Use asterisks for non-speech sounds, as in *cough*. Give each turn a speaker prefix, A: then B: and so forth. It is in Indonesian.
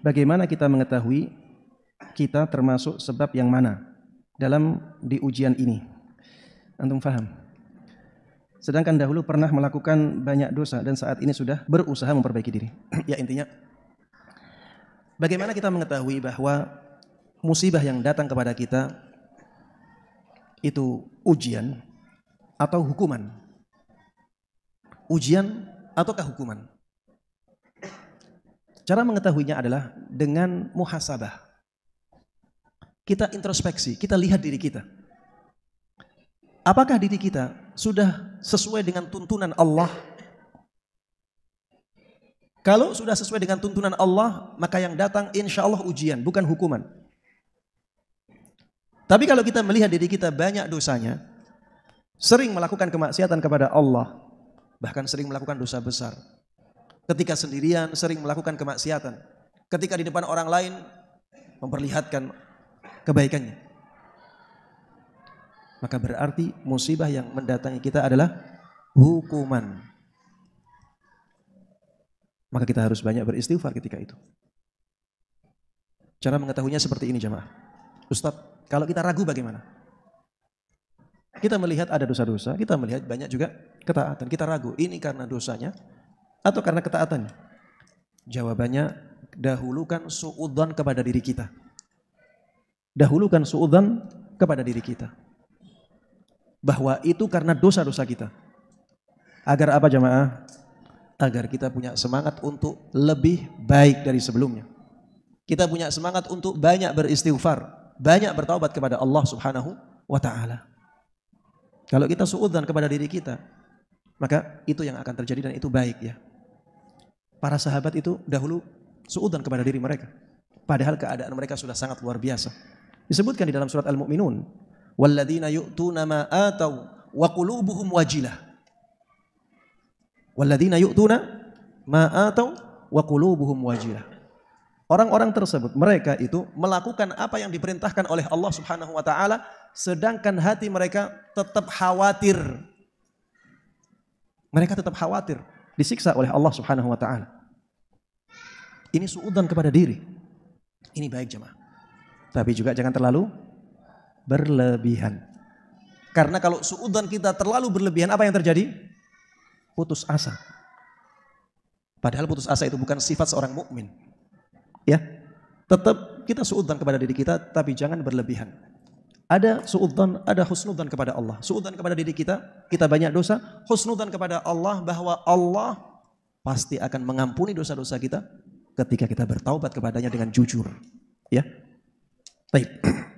A: Bagaimana kita mengetahui kita termasuk sebab yang mana dalam di ujian ini? Antum faham? Sedangkan dahulu pernah melakukan banyak dosa dan saat ini sudah berusaha memperbaiki diri. *clears throat* ya intinya, bagaimana kita mengetahui bahwa musibah yang datang kepada kita itu ujian atau hukuman? Ujian ataukah hukuman? Cara mengetahuinya adalah dengan muhasabah. Kita introspeksi, kita lihat diri kita. Apakah diri kita sudah sesuai dengan tuntunan Allah? Kalau sudah sesuai dengan tuntunan Allah, maka yang datang insya Allah ujian, bukan hukuman. Tapi kalau kita melihat diri kita banyak dosanya, sering melakukan kemaksiatan kepada Allah, bahkan sering melakukan dosa besar, Ketika sendirian sering melakukan kemaksiatan. Ketika di depan orang lain memperlihatkan kebaikannya. Maka berarti musibah yang mendatangi kita adalah hukuman. Maka kita harus banyak beristighfar ketika itu. Cara mengetahuinya seperti ini jemaah. Ustaz, kalau kita ragu bagaimana? Kita melihat ada dosa-dosa, kita melihat banyak juga ketaatan. Kita ragu, ini karena dosanya, atau karena ketaatan? Jawabannya dahulukan suudzon kepada diri kita. Dahulukan suudzon kepada diri kita. Bahwa itu karena dosa-dosa kita. Agar apa jamaah Agar kita punya semangat untuk lebih baik dari sebelumnya. Kita punya semangat untuk banyak beristighfar, banyak bertaubat kepada Allah Subhanahu wa taala. Kalau kita suudzan kepada diri kita, maka itu yang akan terjadi dan itu baik ya para sahabat itu dahulu suudan kepada diri mereka. Padahal keadaan mereka sudah sangat luar biasa. Disebutkan di dalam surat Al-Mu'minun. Walladzina yu'tuna ma wa qulubuhum wajilah. Walladzina yu'tuna ma wa qulubuhum wajilah. Orang-orang tersebut, mereka itu melakukan apa yang diperintahkan oleh Allah Subhanahu wa taala sedangkan hati mereka tetap khawatir. Mereka tetap khawatir disiksa oleh Allah Subhanahu wa taala. Ini suudan kepada diri. Ini baik jemaah. Tapi juga jangan terlalu berlebihan. Karena kalau suudan kita terlalu berlebihan apa yang terjadi? Putus asa. Padahal putus asa itu bukan sifat seorang mukmin. Ya. Tetap kita suudan kepada diri kita tapi jangan berlebihan. Ada suudzan, ada husnudzan kepada Allah. Suudzan kepada diri kita, kita banyak dosa. husnudzan kepada Allah bahwa Allah pasti akan mengampuni dosa-dosa kita ketika kita bertaubat kepadanya dengan jujur. Ya. Baik.